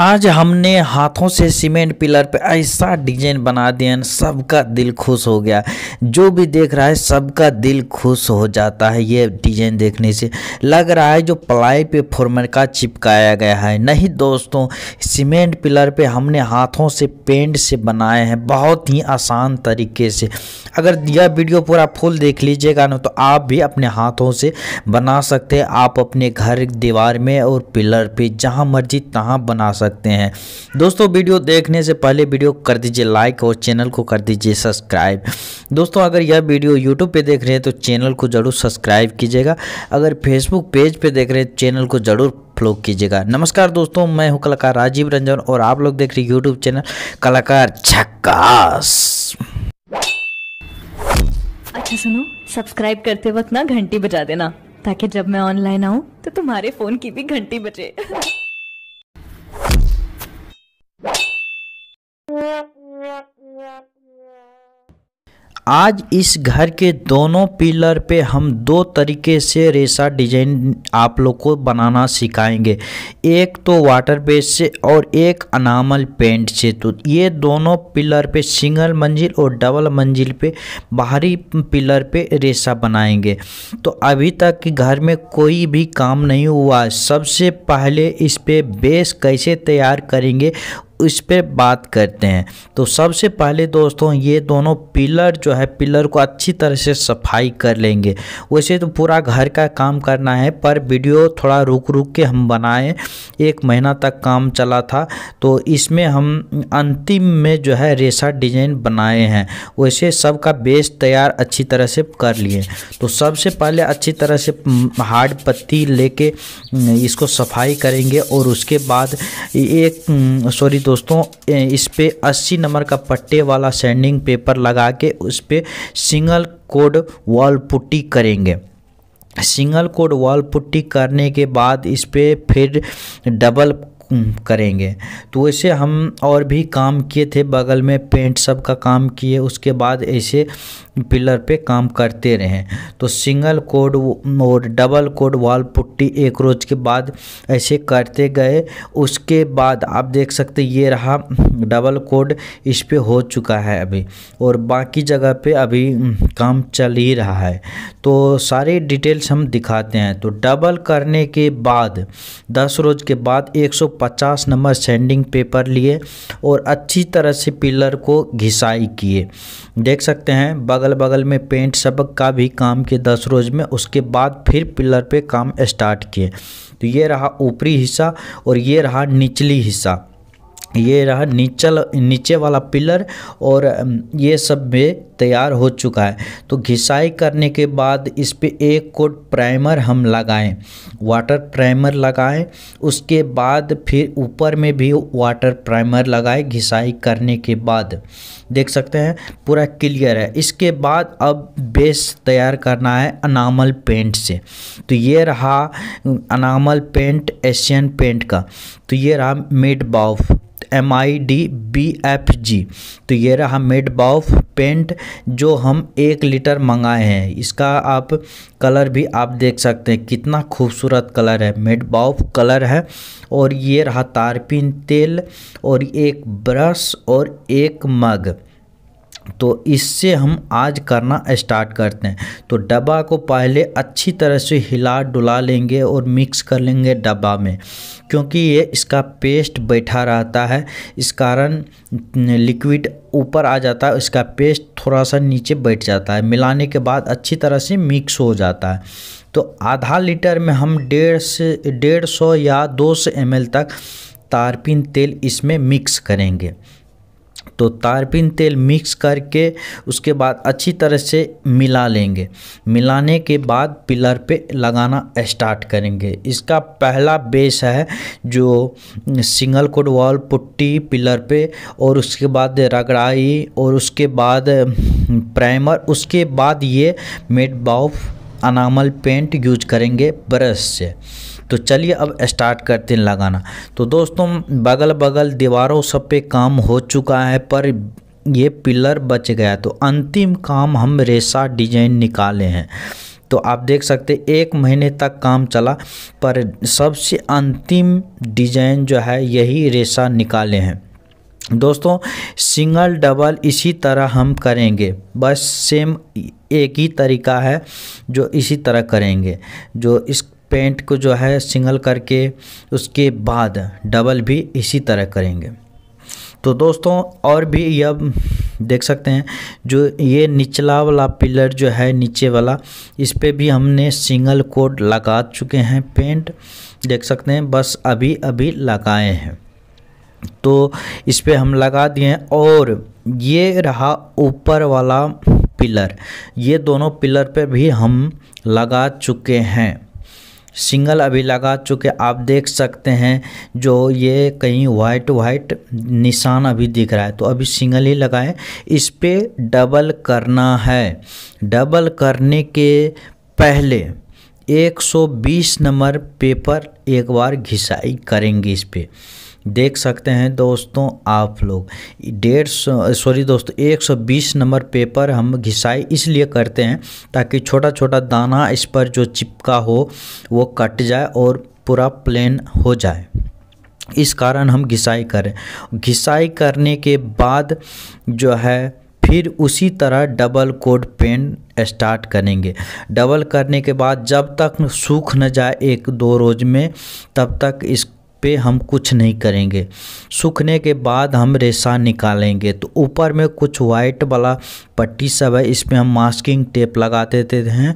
आज हमने हाथों से सीमेंट पिलर पे ऐसा डिजाइन बना दिया सबका दिल खुश हो गया जो भी देख रहा है सबका दिल खुश हो जाता है ये डिजाइन देखने से लग रहा है जो प्लाई पे फॉर्मर का चिपकाया गया है नहीं दोस्तों सीमेंट पिलर पे हमने हाथों से पेंट से बनाए हैं बहुत ही आसान तरीके से अगर यह वीडियो पूरा फुल देख लीजिएगा ना तो आप भी अपने हाथों से बना सकते हैं आप अपने घर दीवार में और पिलर पर जहाँ मर्जी तहाँ बना सकते सकते हैं दोस्तों वीडियो देखने से पहले वीडियो कर दीजिए लाइक और चैनल को कर दीजिए सब्सक्राइब दोस्तों अगर यह वीडियो यूट्यूब पर देख रहे हैं तो चैनल को ज़रूर सब्सक्राइब कीजिएगा अगर फेसबुक पेज पर देख रहे हैं तो चैनल को ज़रूर फॉलो कीजिएगा नमस्कार दोस्तों मैं हूँ कलाकार राजीव रंजन और आप लोग देख रहे हैं यूट्यूब चैनल कलाकार झक्कास अच्छा सुनो सब्सक्राइब करते वक्त ना घंटी बजा देना ताकि जब मैं ऑनलाइन आऊँ तो तुम्हारे फोन की भी घंटी बजे आज इस घर के दोनों पिलर पे हम दो तरीके से रेसा डिजाइन आप लोग को बनाना सिखाएंगे एक तो वाटर बेस से और एक अनामल पेंट से तो ये दोनों पिलर पे सिंगल मंजिल और डबल मंजिल पे बाहरी पिलर पे रेसा बनाएंगे तो अभी तक घर में कोई भी काम नहीं हुआ सबसे पहले इस पे बेस कैसे तैयार करेंगे उस पर बात करते हैं तो सबसे पहले दोस्तों ये दोनों पिलर जो है पिलर को अच्छी तरह से सफाई कर लेंगे वैसे तो पूरा घर का काम करना है पर वीडियो थोड़ा रुक रुक के हम बनाएं एक महीना तक काम चला था तो इसमें हम अंतिम में जो है रेसा डिजाइन बनाए हैं वैसे सबका बेस तैयार अच्छी तरह से कर लिए तो सबसे पहले अच्छी तरह से हार्ड पत्ती लेके इसको सफाई करेंगे और उसके बाद एक सॉरी दोस्तों इस पर अस्सी नंबर का पट्टे वाला सैंडिंग पेपर लगा के उस पर सिंगल कोड वॉल पुट्टी करेंगे सिंगल कोड वॉल पुट्टी करने के बाद इस पर फिर डबल करेंगे तो ऐसे हम और भी काम किए थे बगल में पेंट सब का काम किए उसके बाद ऐसे पिलर पे काम करते रहें तो सिंगल कोड और डबल कोड वाल पुट्टी एक रोज के बाद ऐसे करते गए उसके बाद आप देख सकते ये रहा डबल कोड इस पर हो चुका है अभी और बाकी जगह पे अभी काम चल ही रहा है तो सारे डिटेल्स हम दिखाते हैं तो डबल करने के बाद दस रोज के बाद एक सौ पचास नंबर सेंडिंग पेपर लिए और अच्छी तरह से पिलर को घिसाई किए देख सकते हैं बगल बगल में पेंट सबक का भी काम किए दस रोज़ में उसके बाद फिर पिलर पे काम स्टार्ट किए तो ये रहा ऊपरी हिस्सा और ये रहा निचली हिस्सा ये रहा नीचल नीचे वाला पिलर और ये सब में तैयार हो चुका है तो घिसाई करने के बाद इस पर एक कोट प्राइमर हम लगाएं वाटर प्राइमर लगाएं उसके बाद फिर ऊपर में भी वाटर प्राइमर लगाएं घिसाई करने के बाद देख सकते हैं पूरा क्लियर है इसके बाद अब बेस तैयार करना है अनामल पेंट से तो ये रहा अनामल पेंट एशियन पेंट का तो ये रहा मिड बाउफ M I D B F G तो ये रहा मेड बॉफ पेंट जो हम एक लीटर मंगाए हैं इसका आप कलर भी आप देख सकते हैं कितना खूबसूरत कलर है मेड बॉफ कलर है और ये रहा तारपिन तेल और एक ब्रश और एक मग तो इससे हम आज करना स्टार्ट करते हैं तो डब्बा को पहले अच्छी तरह से हिला डुला लेंगे और मिक्स कर लेंगे डब्बा में क्योंकि ये इसका पेस्ट बैठा रहता है इस कारण लिक्विड ऊपर आ जाता है इसका पेस्ट थोड़ा सा नीचे बैठ जाता है मिलाने के बाद अच्छी तरह से मिक्स हो जाता है तो आधा लीटर में हम डेढ़ से डेढ़ सौ या दो सौ एम तक तारपिन तेल इसमें मिक्स करेंगे तो तारपिन तेल मिक्स करके उसके बाद अच्छी तरह से मिला लेंगे मिलाने के बाद पिलर पे लगाना स्टार्ट करेंगे इसका पहला बेस है जो single coat wall putty pillar पे और उसके बाद रगड़ाई और उसके बाद हम्म, प्राइमर उसके बाद ये मेड बाउफ अनामल पेंट यूज करेंगे ब्रश से तो चलिए अब स्टार्ट करते हैं लगाना तो दोस्तों बगल बगल दीवारों सब पे काम हो चुका है पर ये पिलर बच गया तो अंतिम काम हम रेशा डिजाइन निकाले हैं तो आप देख सकते एक महीने तक काम चला पर सबसे अंतिम डिजाइन जो है यही रेशा निकाले हैं दोस्तों सिंगल डबल इसी तरह हम करेंगे बस सेम एक ही तरीका है जो इसी तरह करेंगे जो इस पेंट को जो है सिंगल करके उसके बाद डबल भी इसी तरह करेंगे तो दोस्तों और भी यह देख सकते हैं जो ये निचला वाला पिलर जो है नीचे वाला इस पर भी हमने सिंगल कोड लगा चुके हैं पेंट देख सकते हैं बस अभी अभी लगाए हैं तो इस पर हम लगा दिए और ये रहा ऊपर वाला पिलर ये दोनों पिलर पर भी हम लगा चुके हैं सिंगल अभी लगा चुके आप देख सकते हैं जो ये कहीं वाइट वाइट निशान अभी दिख रहा है तो अभी सिंगल ही लगाएं इस पर डबल करना है डबल करने के पहले 120 नंबर पेपर एक बार घिसाई करेंगे इस पर देख सकते हैं दोस्तों आप लोग डेढ़ सौ सॉरी दोस्तों 120 नंबर पेपर हम घिसाई इसलिए करते हैं ताकि छोटा छोटा दाना इस पर जो चिपका हो वो कट जाए और पूरा प्लेन हो जाए इस कारण हम घिसाई करें घिसाई करने के बाद जो है फिर उसी तरह डबल कोड पेन स्टार्ट करेंगे डबल करने के बाद जब तक सूख न जाए एक दो रोज में तब तक इस पे हम कुछ नहीं करेंगे सूखने के बाद हम रेशा निकालेंगे तो ऊपर में कुछ वाइट वाला पट्टी सब है इसमें हम मास्किंग टेप लगा देते हैं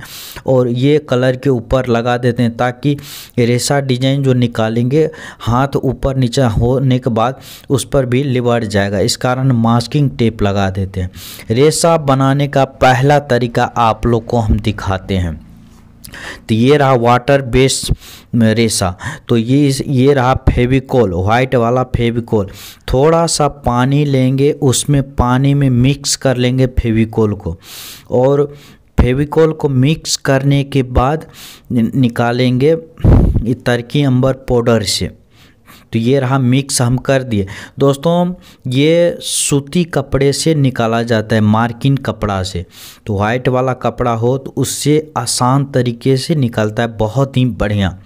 और ये कलर के ऊपर लगा देते हैं ताकि रेशा डिजाइन जो निकालेंगे हाथ ऊपर नीचे होने के बाद उस पर भी लिबड़ जाएगा इस कारण मास्किंग टेप लगा देते हैं रेशा बनाने का पहला तरीका आप लोग को हम दिखाते हैं तो ये रहा वाटर बेस्ड रेशा तो ये ये रहा फेविकोल वाइट वाला फेविकोल थोड़ा सा पानी लेंगे उसमें पानी में मिक्स कर लेंगे फेविकोल को और फेविकोल को मिक्स करने के बाद निकालेंगे तरकी अंबर पाउडर से तो ये रहा मिक्स हम कर दिए दोस्तों ये सूती कपड़े से निकाला जाता है मार्किन कपड़ा से तो वाइट वाला कपड़ा हो तो उससे आसान तरीके से निकलता है बहुत ही बढ़िया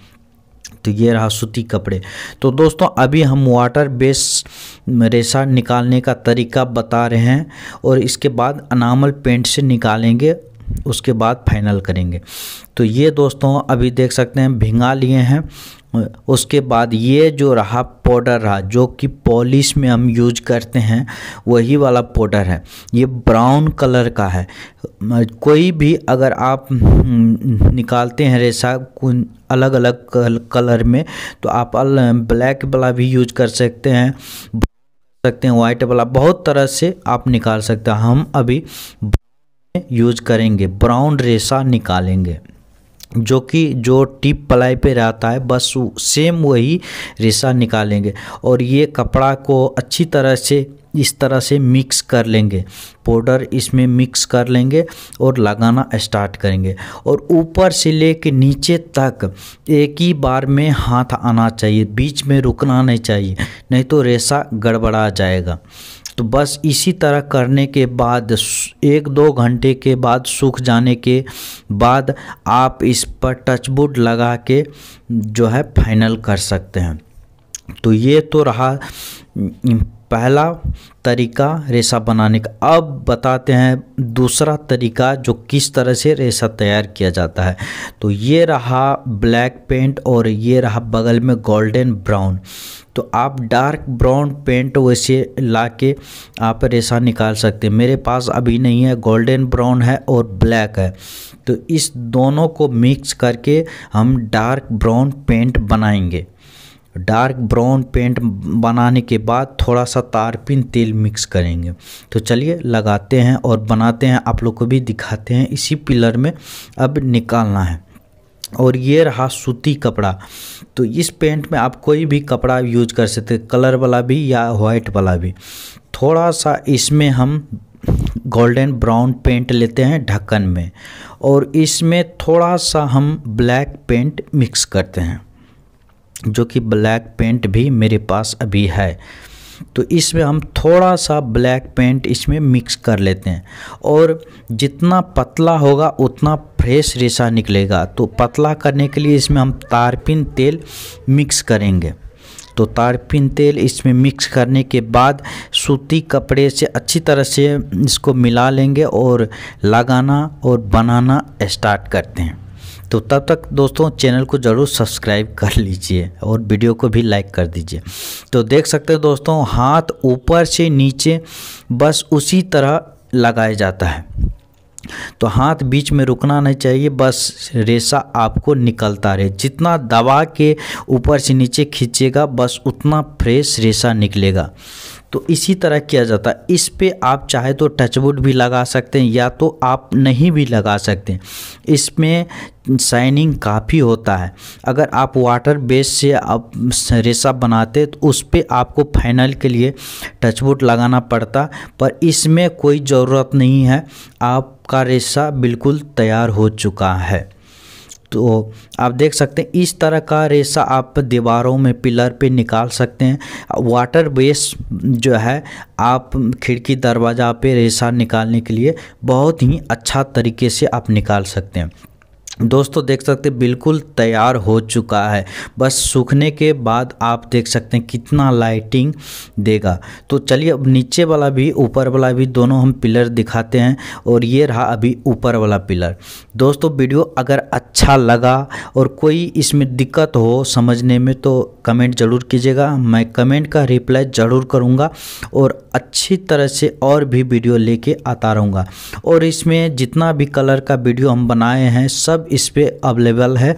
तो ये रहा सूती कपड़े तो दोस्तों अभी हम वाटर बेस रेशा निकालने का तरीका बता रहे हैं और इसके बाद अनामल पेंट से निकालेंगे उसके बाद फाइनल करेंगे तो ये दोस्तों अभी देख सकते हैं भिंगा लिए हैं उसके बाद ये जो रहा पाउडर रहा जो कि पॉलिश में हम यूज करते हैं वही वाला पाउडर है ये ब्राउन कलर का है कोई भी अगर आप हम्म, निकालते हैं रेशा अलग अलग कलर में तो आप ब्लैक वाला भी यूज कर सकते हैं सकते हैं वाइट वाला बहुत तरह से आप निकाल सकते हैं हम अभी यूज करेंगे ब्राउन रेशा निकालेंगे जो कि जो टिप पलाई पे रहता है बस सेम वही रेशा निकालेंगे और ये कपड़ा को अच्छी तरह से इस तरह से मिक्स कर लेंगे पाउडर इसमें मिक्स कर लेंगे और लगाना स्टार्ट करेंगे और ऊपर से ले कर नीचे तक एक ही बार में हाथ आना चाहिए बीच में रुकना नहीं चाहिए नहीं तो रेशा गड़बड़ा जाएगा तो बस इसी तरह करने के बाद एक दो घंटे के बाद सूख जाने के बाद आप इस पर टचवुड लगा के जो है फाइनल कर सकते हैं तो ये तो रहा पहला तरीका रेशा बनाने का अब बताते हैं दूसरा तरीका जो किस तरह से रेशा तैयार किया जाता है तो ये रहा ब्लैक पेंट और ये रहा बगल में गोल्डन ब्राउन तो आप डार्क ब्राउन पेंट वैसे ला के आप रेशा निकाल सकते हैं मेरे पास अभी नहीं है गोल्डन ब्राउन है और ब्लैक है तो इस दोनों को मिक्स करके हम डार्क ब्राउन पेंट बनाएंगे डार्क ब्राउन पेंट बनाने के बाद थोड़ा सा तारपिन तेल मिक्स करेंगे तो चलिए लगाते हैं और बनाते हैं आप लोग को भी दिखाते हैं इसी पिलर में अब निकालना है और ये रहा सूती कपड़ा तो इस पेंट में आप कोई भी कपड़ा यूज कर सकते कलर वाला भी या वाइट वाला भी थोड़ा सा इसमें हम गोल्डन ब्राउन पेंट लेते हैं ढक्कन में और इसमें थोड़ा सा हम ब्लैक पेंट मिक्स करते हैं जो कि ब्लैक पेंट भी मेरे पास अभी है तो इसमें हम थोड़ा सा ब्लैक पेंट इसमें मिक्स कर लेते हैं और जितना पतला होगा उतना फ्रेश रेशा निकलेगा तो पतला करने के लिए इसमें हम तारपिन तेल मिक्स करेंगे तो तारपिन तेल इसमें मिक्स करने के बाद सूती कपड़े से अच्छी तरह से इसको मिला लेंगे और लगाना और बनाना स्टार्ट करते हैं तो तब तक दोस्तों चैनल को ज़रूर सब्सक्राइब कर लीजिए और वीडियो को भी लाइक कर दीजिए तो देख सकते हैं दोस्तों हाथ ऊपर से नीचे बस उसी तरह लगाया जाता है तो हाथ बीच में रुकना नहीं चाहिए बस रेशा आपको निकलता रहे जितना दबा के ऊपर से नीचे खींचेगा बस उतना फ्रेश रेशा निकलेगा तो इसी तरह किया जाता है इस पे आप चाहे तो टचवुड भी लगा सकते हैं या तो आप नहीं भी लगा सकते इसमें शाइनिंग काफ़ी होता है अगर आप वाटर बेस से आप रेसा बनाते तो उस पर आपको फाइनल के लिए टचवुड लगाना पड़ता पर इसमें कोई ज़रूरत नहीं है आपका रेसा बिल्कुल तैयार हो चुका है तो आप देख सकते हैं इस तरह का रेशा आप दीवारों में पिलर पे निकाल सकते हैं वाटर बेस जो है आप खिड़की दरवाज़ा पे रेशा निकालने के लिए बहुत ही अच्छा तरीके से आप निकाल सकते हैं दोस्तों देख सकते बिल्कुल तैयार हो चुका है बस सूखने के बाद आप देख सकते हैं कितना लाइटिंग देगा तो चलिए अब नीचे वाला भी ऊपर वाला भी दोनों हम पिलर दिखाते हैं और ये रहा अभी ऊपर वाला पिलर दोस्तों वीडियो अगर अच्छा लगा और कोई इसमें दिक्कत हो समझने में तो कमेंट ज़रूर कीजिएगा मैं कमेंट का रिप्लाई ज़रूर करूँगा और अच्छी तरह से और भी वीडियो ले आता रहूँगा और इसमें जितना भी कलर का वीडियो हम बनाए हैं सब इस पर अवेलेबल है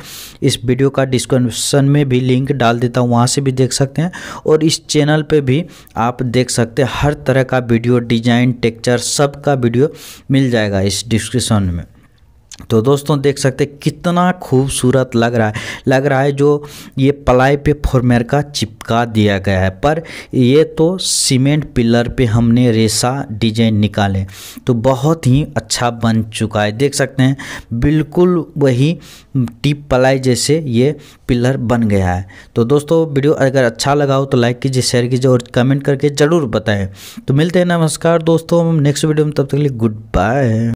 इस वीडियो का डिस्क्रिप्शन में भी लिंक डाल देता हूँ वहाँ से भी देख सकते हैं और इस चैनल पे भी आप देख सकते हैं हर तरह का वीडियो डिजाइन टेक्चर सब का वीडियो मिल जाएगा इस डिस्क्रिप्शन में तो दोस्तों देख सकते हैं कितना खूबसूरत लग रहा है लग रहा है जो ये पलाई पे फॉर्मेर का चिपका दिया गया है पर ये तो सीमेंट पिलर पे हमने रेसा डिजाइन निकाले तो बहुत ही अच्छा बन चुका है देख सकते हैं बिल्कुल वही टिप पलाई जैसे ये पिलर बन गया है तो दोस्तों वीडियो अगर अच्छा लगा हो तो लाइक कीजिए शेयर कीजिए और कमेंट करके ज़रूर बताएँ तो मिलते हैं नमस्कार दोस्तों नेक्स्ट वीडियो में तब तक के लिए गुड बाय